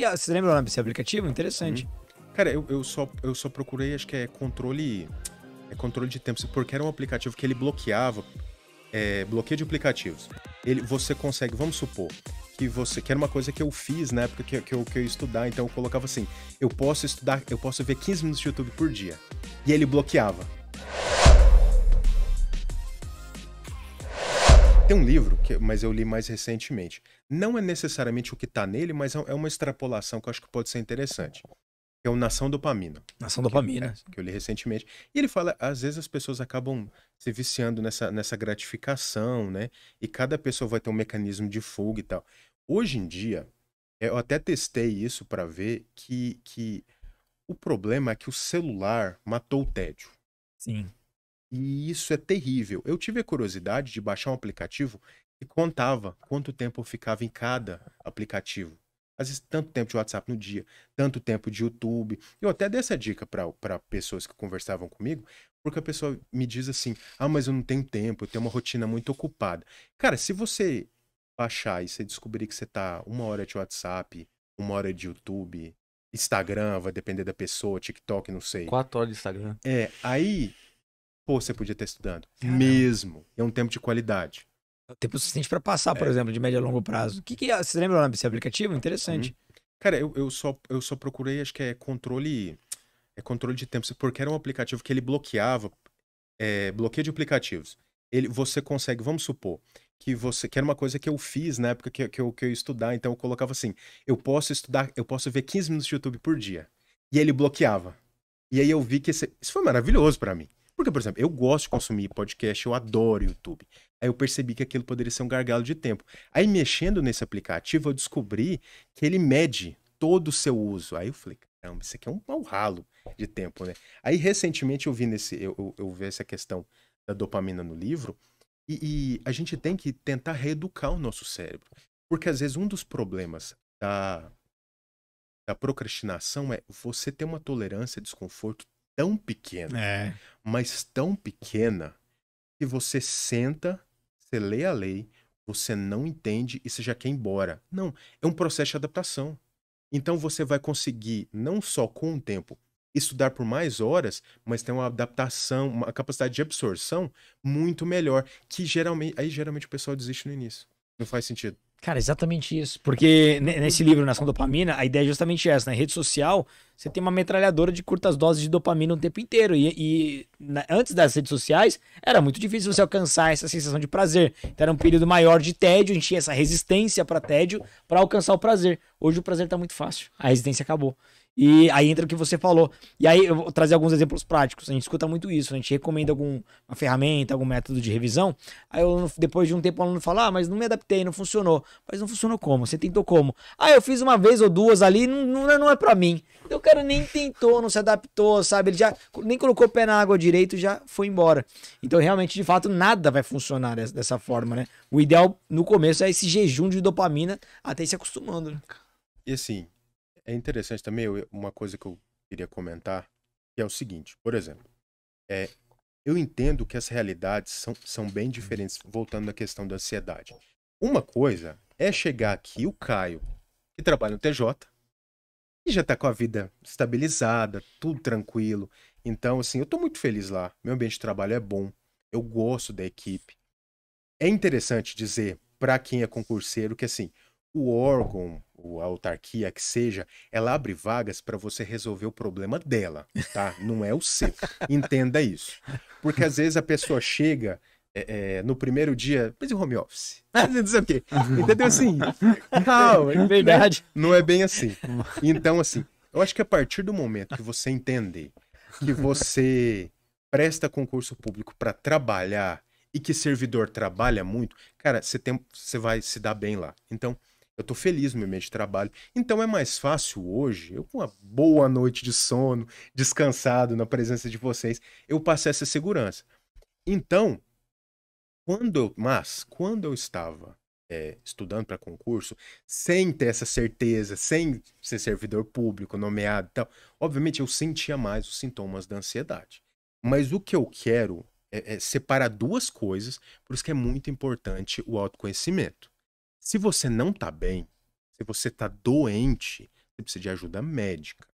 você lembra o nome desse aplicativo? Interessante. Uhum. Cara, eu, eu, só, eu só procurei, acho que é controle. É controle de tempo, porque era um aplicativo que ele bloqueava. É, bloqueio de aplicativos. Ele, você consegue, vamos supor, que você. Que era uma coisa que eu fiz na época que, que, eu, que eu ia estudar, então eu colocava assim: eu posso estudar, eu posso ver 15 minutos de YouTube por dia. E ele bloqueava. Tem um livro, que, mas eu li mais recentemente. Não é necessariamente o que está nele, mas é, é uma extrapolação que eu acho que pode ser interessante. é o Nação Dopamina. Nação que, Dopamina. É, que eu li recentemente. E ele fala, às vezes as pessoas acabam se viciando nessa, nessa gratificação, né? E cada pessoa vai ter um mecanismo de fuga e tal. Hoje em dia, é, eu até testei isso para ver que, que o problema é que o celular matou o tédio. Sim. E isso é terrível. Eu tive a curiosidade de baixar um aplicativo que contava quanto tempo eu ficava em cada aplicativo. Às vezes, tanto tempo de WhatsApp no dia, tanto tempo de YouTube. Eu até dei essa dica para pessoas que conversavam comigo, porque a pessoa me diz assim: ah, mas eu não tenho tempo, eu tenho uma rotina muito ocupada. Cara, se você baixar e você descobrir que você tá uma hora de WhatsApp, uma hora de YouTube, Instagram, vai depender da pessoa, TikTok, não sei. Quatro horas de Instagram. É, aí pô, você podia estar estudando. Caramba. Mesmo. É um tempo de qualidade. É tempo suficiente para passar, por é. exemplo, de médio a longo prazo. O que, que é? Você lembra lá desse aplicativo? Interessante. Uhum. Cara, eu, eu, só, eu só procurei, acho que é controle. É controle de tempo, porque era um aplicativo que ele bloqueava. É, bloqueio de aplicativos. Ele, você consegue, vamos supor, que você. Que era uma coisa que eu fiz na época que, que, eu, que eu ia estudar, então eu colocava assim: eu posso estudar, eu posso ver 15 minutos de YouTube por dia. E ele bloqueava. E aí eu vi que esse, isso foi maravilhoso para mim. Porque, por exemplo, eu gosto de consumir podcast, eu adoro YouTube. Aí eu percebi que aquilo poderia ser um gargalo de tempo. Aí mexendo nesse aplicativo, eu descobri que ele mede todo o seu uso. Aí eu falei, caramba, isso aqui é um, é mal ralo de tempo, né? Aí recentemente eu vi nesse, eu, eu, eu vi essa questão da dopamina no livro, e, e a gente tem que tentar reeducar o nosso cérebro. Porque às vezes um dos problemas da, da procrastinação é você ter uma tolerância a desconforto tão pequena, é. mas tão pequena, que você senta, você lê a lei, você não entende e você já quer ir embora. Não, é um processo de adaptação. Então você vai conseguir, não só com o tempo, estudar por mais horas, mas tem uma adaptação, uma capacidade de absorção muito melhor, que geralmente, aí geralmente o pessoal desiste no início. Não faz sentido. Cara, exatamente isso. Porque nesse livro, Nação Dopamina, a ideia é justamente essa. Na né? rede social, você tem uma metralhadora de curtas doses de dopamina o tempo inteiro. E, e na, antes das redes sociais, era muito difícil você alcançar essa sensação de prazer. Então era um período maior de tédio, a gente tinha essa resistência para tédio para alcançar o prazer. Hoje o prazer tá muito fácil. A resistência acabou. E aí entra o que você falou. E aí eu vou trazer alguns exemplos práticos. A gente escuta muito isso, a gente recomenda alguma ferramenta, algum método de revisão. Aí eu, depois de um tempo o aluno fala: "Ah, mas não me adaptei, não funcionou". Mas não funcionou como? Você tentou como? Ah, eu fiz uma vez ou duas ali, não, não, não é para mim. Então o cara nem tentou, não se adaptou, sabe? Ele já nem colocou o pé na água direito, já foi embora. Então realmente, de fato, nada vai funcionar dessa, dessa forma, né? O ideal no começo é esse jejum de dopamina até ir se acostumando, né? E assim, é interessante também uma coisa que eu queria comentar, que é o seguinte, por exemplo, é, eu entendo que as realidades são, são bem diferentes, voltando à questão da ansiedade. Uma coisa é chegar aqui o Caio, que trabalha no TJ, e já está com a vida estabilizada, tudo tranquilo. Então, assim, eu estou muito feliz lá. Meu ambiente de trabalho é bom. Eu gosto da equipe. É interessante dizer para quem é concurseiro que, assim, o órgão ou a autarquia que seja, ela abre vagas para você resolver o problema dela, tá? Não é o seu. Entenda isso. Porque às vezes a pessoa chega é, é, no primeiro dia, mas e home office? Não sei o quê. Entendeu assim? Não, é verdade. Não é bem assim. Então, assim, eu acho que a partir do momento que você entender que você presta concurso público para trabalhar e que servidor trabalha muito, cara, você, tem, você vai se dar bem lá. Então, eu estou feliz no meu ambiente de trabalho. Então é mais fácil hoje, eu com uma boa noite de sono, descansado na presença de vocês, eu passei essa segurança. Então, quando eu, mas quando eu estava é, estudando para concurso, sem ter essa certeza, sem ser servidor público, nomeado e tal, obviamente eu sentia mais os sintomas da ansiedade. Mas o que eu quero é, é separar duas coisas, por isso que é muito importante o autoconhecimento. Se você não tá bem, se você tá doente, você precisa de ajuda médica.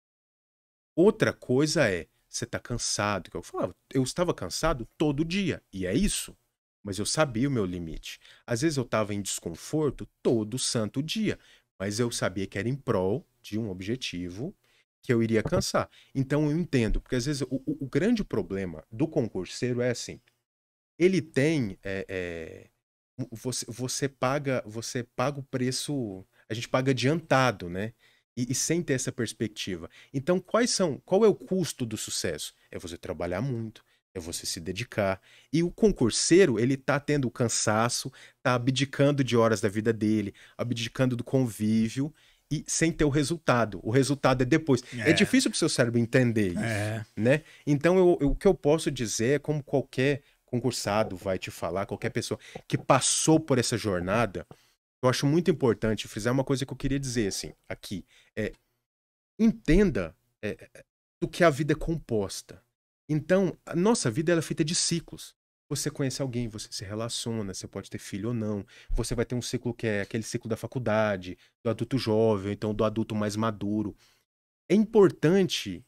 Outra coisa é, você tá cansado. Que eu falava, eu estava cansado todo dia, e é isso. Mas eu sabia o meu limite. Às vezes eu estava em desconforto todo santo dia, mas eu sabia que era em prol de um objetivo que eu iria cansar. Então eu entendo, porque às vezes o, o grande problema do concurseiro é assim: ele tem é, é, você, você paga você paga o preço, a gente paga adiantado, né? E, e, sem ter essa perspectiva. Então, quais são? Qual é o custo do sucesso? É você trabalhar muito, é você se dedicar. E o concurseiro, ele tá tendo cansaço, tá abdicando de horas da vida dele, abdicando do convívio e sem ter o resultado. O resultado é depois. É, é difícil para o seu cérebro entender é. isso, é. né? Então, eu, eu, o que eu posso dizer é como qualquer concursado vai te falar, qualquer pessoa que passou por essa jornada, eu acho muito importante fizer uma coisa que eu queria dizer assim aqui é entenda é, do que a vida é composta. Então a nossa vida ela é feita de ciclos. Você conhece alguém, você se relaciona, você pode ter filho ou não. Você vai ter um ciclo que é aquele ciclo da faculdade, do adulto jovem, então do adulto mais maduro. É importante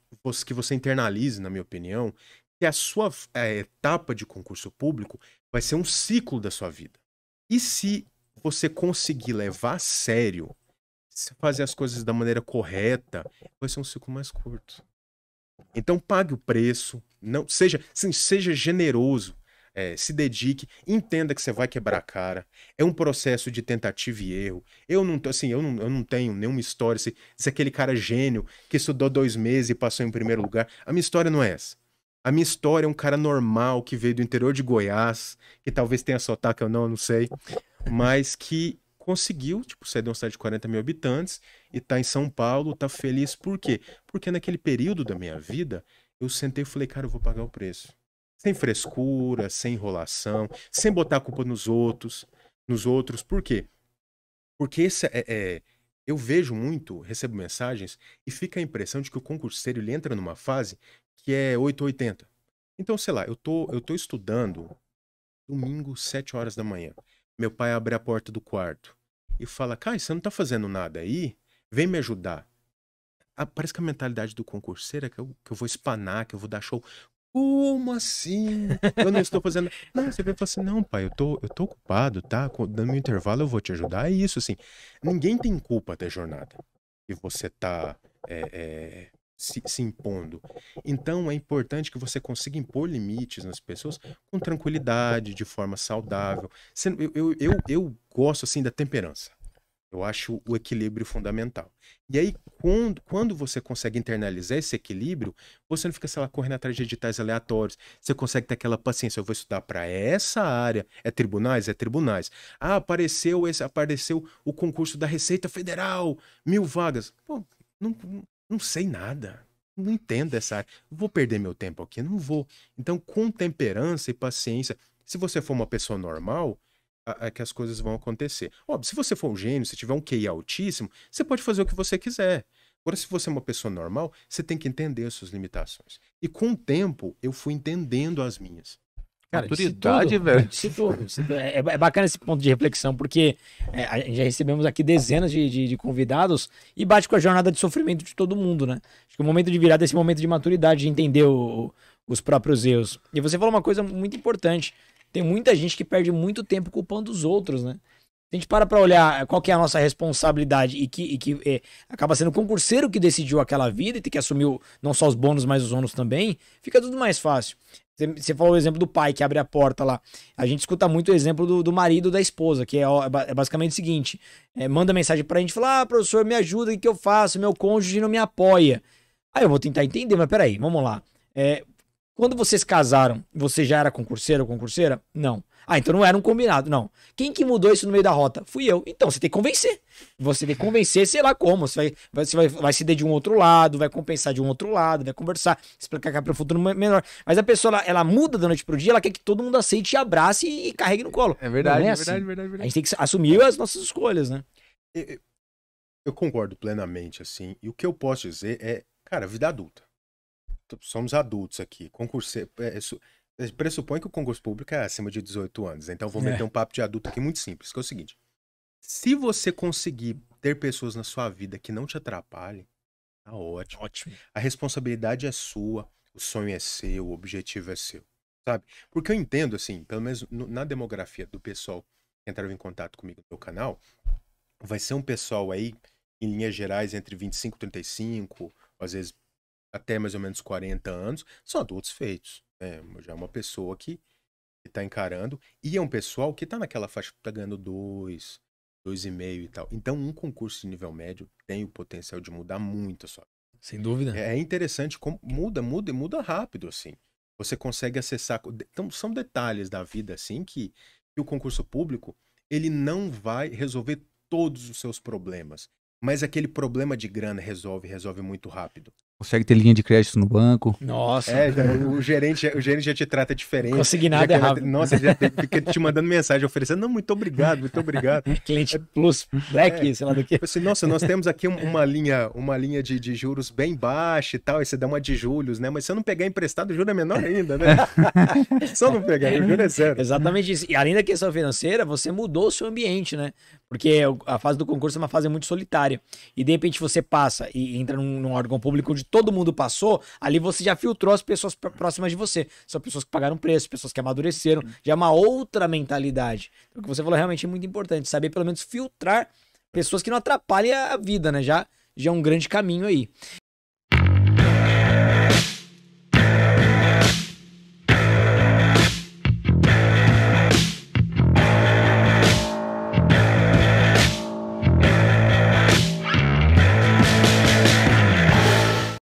que você internalize, na minha opinião, que a sua etapa de concurso público vai ser um ciclo da sua vida. E se você conseguir levar a sério, fazer as coisas da maneira correta, vai ser um ciclo mais curto. Então pague o preço, não seja, sim, seja generoso, é, se dedique, entenda que você vai quebrar a cara. É um processo de tentativa e erro. Eu não, assim, eu não, eu não tenho nenhuma história se, assim, se aquele cara gênio que estudou dois meses e passou em primeiro lugar. A minha história não é essa. A minha história é um cara normal que veio do interior de Goiás, que talvez tenha sotaque ou não, não sei, mas que conseguiu, tipo, sair de uma cidade de 40 mil habitantes e tá em São Paulo, tá feliz. Por quê? Porque naquele período da minha vida, eu sentei e falei, cara, eu vou pagar o preço. Sem frescura, sem enrolação, sem botar a culpa nos outros, nos outros. Por quê? Porque esse é, é eu vejo muito, recebo mensagens e fica a impressão de que o concurseiro ele entra numa fase que é 880. Então, sei lá, eu tô, eu tô estudando domingo, 7 horas da manhã. Meu pai abre a porta do quarto e fala: "Cai, você não tá fazendo nada aí? Vem me ajudar. Ah, parece que a mentalidade do concurseiro é que eu, que eu vou espanar, que eu vou dar show. Como assim? Eu não estou fazendo. Não, você vai fala assim: não, pai, eu tô, eu tô ocupado, tá? No meu intervalo eu vou te ajudar. É isso, assim. Ninguém tem culpa da jornada. E você tá é, é, se, se impondo. Então é importante que você consiga impor limites nas pessoas com tranquilidade, de forma saudável. Eu, eu, eu, eu gosto assim da temperança. Eu acho o equilíbrio fundamental. E aí, quando, quando você consegue internalizar esse equilíbrio, você não fica, sei lá, correndo atrás de editais aleatórios. Você consegue ter aquela paciência. Eu vou estudar para essa área. É tribunais? É tribunais. Ah, apareceu, esse, apareceu o concurso da Receita Federal. Mil vagas. Pô, não, não sei nada. Não entendo essa área. Vou perder meu tempo aqui? Não vou. Então, com temperança e paciência, se você for uma pessoa normal, é que as coisas vão acontecer. Óbvio, se você for um gênio, se tiver um QI altíssimo, você pode fazer o que você quiser. Agora, se você é uma pessoa normal, você tem que entender as suas limitações. E com o tempo, eu fui entendendo as minhas. Cara, Maturidade, tudo, velho. Tudo, é, é, bacana esse ponto de reflexão, porque é, já recebemos aqui dezenas de, de, de, convidados e bate com a jornada de sofrimento de todo mundo, né? Acho que o momento de virada é esse momento de maturidade, de entender o, os próprios erros. E você falou uma coisa muito importante. Tem muita gente que perde muito tempo culpando os outros, né? Se a gente para para olhar eh, qual que é a nossa responsabilidade e que, e que é, acaba sendo o concurseiro que decidiu aquela vida e tem que assumir não só os bônus, mas os ônus também, fica tudo mais fácil. Você falou o exemplo do pai que abre a porta lá. A gente escuta muito o exemplo do, do marido da esposa, que é, é, é basicamente o seguinte: é, manda mensagem pra gente falar, ah, professor, me ajuda, o que eu faço? Meu cônjuge não me apoia. Aí eu vou tentar entender, mas peraí, vamos lá. É, quando vocês casaram, você já era concurseiro ou concurseira? Não. Ah, então não era um combinado, não. Quem que mudou isso no meio da rota? Fui eu. Então, você tem que convencer. Você tem que convencer, sei lá como. Você vai, você vai, vai se der de um outro lado, vai compensar de um outro lado, vai conversar, explicar que é para o futuro menor. Mas a pessoa, ela, ela, muda da noite pro dia, ela quer que todo mundo aceite, abrace e, e carregue no colo. É verdade, é, assim. é, verdade, assim? verdade, verdade. A gente tem que assumir as nossas escolhas, né? Eu, concordo plenamente, assim. E o que eu posso dizer é, cara, vida adulta. Somos adultos aqui, concurseiro. É, é eh, pressupõe que o concurso público é acima de 18 anos. Então vou é. meter é. um papo de adulto aqui muito simples, que é o seguinte. Se você conseguir ter pessoas na sua vida que não te atrapalhem, tá ótimo. Ótimo. A responsabilidade é sua, o sonho é seu, o objetivo é seu. Sabe? Porque eu entendo, assim, pelo menos na demografia do pessoal que entraram em contato comigo no meu canal, vai ser um pessoal aí, em linhas gerais, entre 25 e 35, às vezes até mais ou menos 40 anos, são adultos feitos. É, já é uma pessoa que está encarando. E é um pessoal que está naquela faixa que está ganhando dois, dois e meio e tal. Então, um concurso de nível médio tem o potencial de mudar muito a sua vida. Sem dúvida. É, é interessante como muda, muda e muda rápido, assim. Você consegue acessar. Então, são detalhes da vida, assim, que, que o concurso público ele não vai resolver todos os seus problemas. Mas aquele problema de grana resolve, resolve muito rápido. Consegue ter linha de crédito no banco. Nossa. É, o gerente, o gerente já te trata diferente. Consegui nada errado? Nossa, já fica te mandando mensagem, oferecendo, não, muito obrigado, muito obrigado. Cliente é, Plus, Black, é, sei lá do que. Tipo assim, nossa, nós temos aqui uma linha, uma linha de, de juros bem baixa e tal, e você dá uma de julhos, né? Mas se eu não pegar emprestado, o juro é menor ainda, né? Só não pegar, o juro é zero. Exatamente isso. E além da questão financeira, você mudou o seu ambiente, né? Porque a fase do concurso é uma fase muito solitária. E de repente você passa e entra num, num órgão público onde todo mundo passou, ali você já filtrou as pessoas pr próximas de você. São pessoas que pagaram preço, pessoas que amadureceram, uhum. já é uma outra mentalidade. Então, o que você falou é realmente é muito importante, saber pelo menos filtrar pessoas que não atrapalhem a vida, né? Já, já é um grande caminho aí.